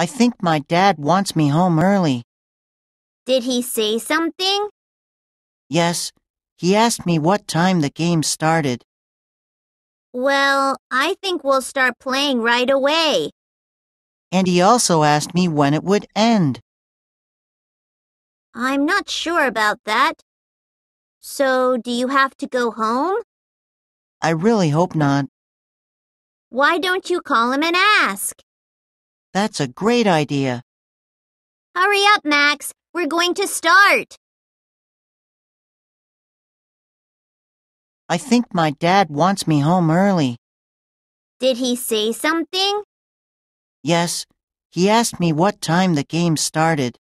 I think my dad wants me home early. Did he say something? Yes, he asked me what time the game started. Well, I think we'll start playing right away. And he also asked me when it would end. I'm not sure about that. So, do you have to go home? I really hope not. Why don't you call him and ask? That's a great idea. Hurry up, Max. We're going to start. I think my dad wants me home early. Did he say something? Yes. He asked me what time the game started.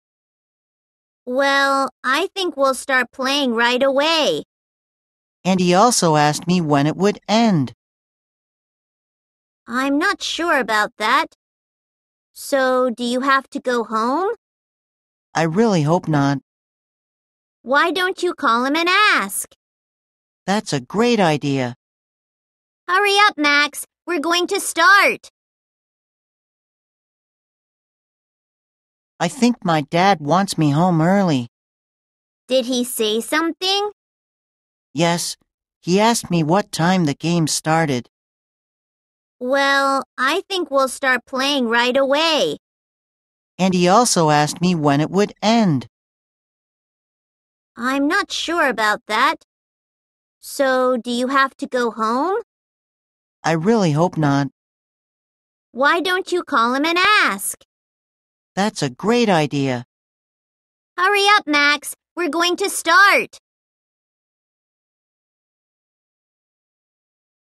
Well, I think we'll start playing right away. And he also asked me when it would end. I'm not sure about that. So, do you have to go home? I really hope not. Why don't you call him and ask? That's a great idea. Hurry up, Max. We're going to start. I think my dad wants me home early. Did he say something? Yes. He asked me what time the game started. Well, I think we'll start playing right away. And he also asked me when it would end. I'm not sure about that. So, do you have to go home? I really hope not. Why don't you call him and ask? That's a great idea. Hurry up, Max. We're going to start.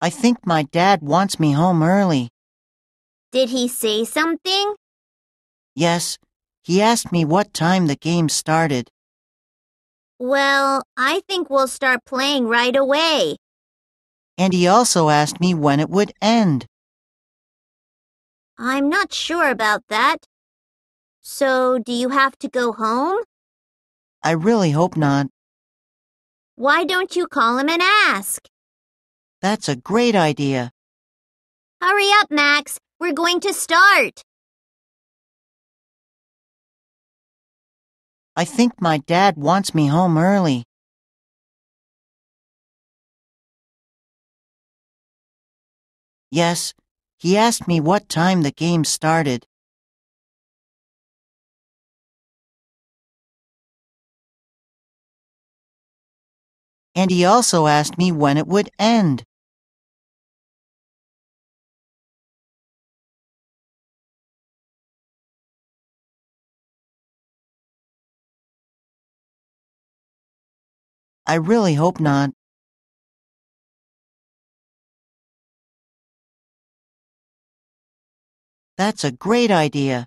I think my dad wants me home early. Did he say something? Yes, he asked me what time the game started. Well, I think we'll start playing right away. And he also asked me when it would end. I'm not sure about that. So, do you have to go home? I really hope not. Why don't you call him and ask? That's a great idea. Hurry up, Max. We're going to start. I think my dad wants me home early. Yes, he asked me what time the game started. And he also asked me when it would end. I really hope not. That's a great idea.